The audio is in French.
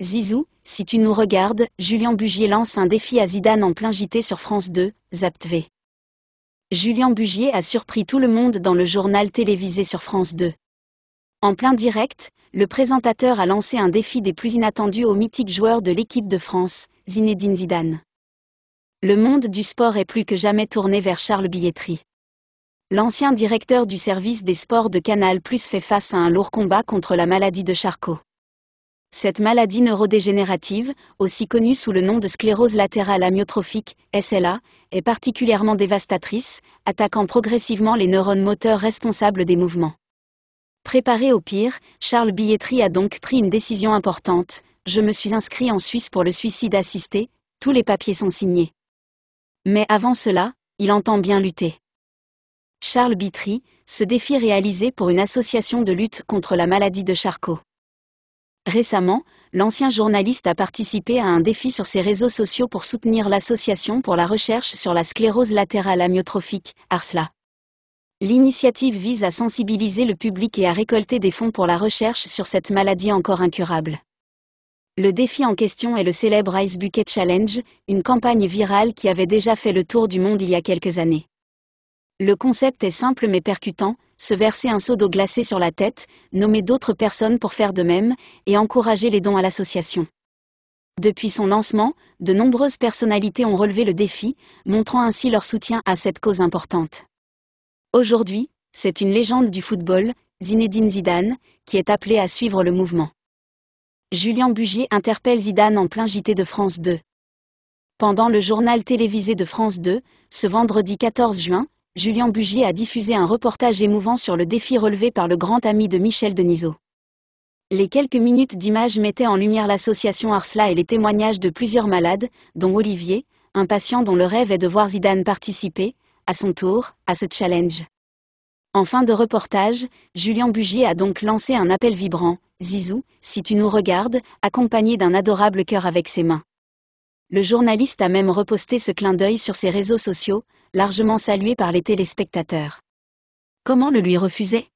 Zizou, si tu nous regardes, Julien Bugier lance un défi à Zidane en plein JT sur France 2, ZapTV. Julien Bugier a surpris tout le monde dans le journal télévisé sur France 2. En plein direct, le présentateur a lancé un défi des plus inattendus au mythique joueur de l'équipe de France, Zinedine Zidane. Le monde du sport est plus que jamais tourné vers Charles Billetri. L'ancien directeur du service des sports de Canal Plus fait face à un lourd combat contre la maladie de Charcot. Cette maladie neurodégénérative, aussi connue sous le nom de sclérose latérale amyotrophique, SLA, est particulièrement dévastatrice, attaquant progressivement les neurones moteurs responsables des mouvements. Préparé au pire, Charles Billetry a donc pris une décision importante. Je me suis inscrit en Suisse pour le suicide assisté, tous les papiers sont signés. Mais avant cela, il entend bien lutter. Charles Bitry, ce défi réalisé pour une association de lutte contre la maladie de Charcot. Récemment, l'ancien journaliste a participé à un défi sur ses réseaux sociaux pour soutenir l'Association pour la recherche sur la sclérose latérale amyotrophique, ARSLA. L'initiative vise à sensibiliser le public et à récolter des fonds pour la recherche sur cette maladie encore incurable. Le défi en question est le célèbre Ice Bucket Challenge, une campagne virale qui avait déjà fait le tour du monde il y a quelques années. Le concept est simple mais percutant, se verser un seau d'eau glacée sur la tête, nommer d'autres personnes pour faire de même, et encourager les dons à l'association. Depuis son lancement, de nombreuses personnalités ont relevé le défi, montrant ainsi leur soutien à cette cause importante. Aujourd'hui, c'est une légende du football, Zinedine Zidane, qui est appelé à suivre le mouvement. Julien Bugier interpelle Zidane en plein JT de France 2. Pendant le journal télévisé de France 2, ce vendredi 14 juin, Julien Bugier a diffusé un reportage émouvant sur le défi relevé par le grand ami de Michel Denisot. Les quelques minutes d'images mettaient en lumière l'association Arsla et les témoignages de plusieurs malades, dont Olivier, un patient dont le rêve est de voir Zidane participer, à son tour, à ce challenge. En fin de reportage, Julien Bugier a donc lancé un appel vibrant, Zizou, si tu nous regardes, accompagné d'un adorable cœur avec ses mains. Le journaliste a même reposté ce clin d'œil sur ses réseaux sociaux, largement salué par les téléspectateurs. Comment le lui refuser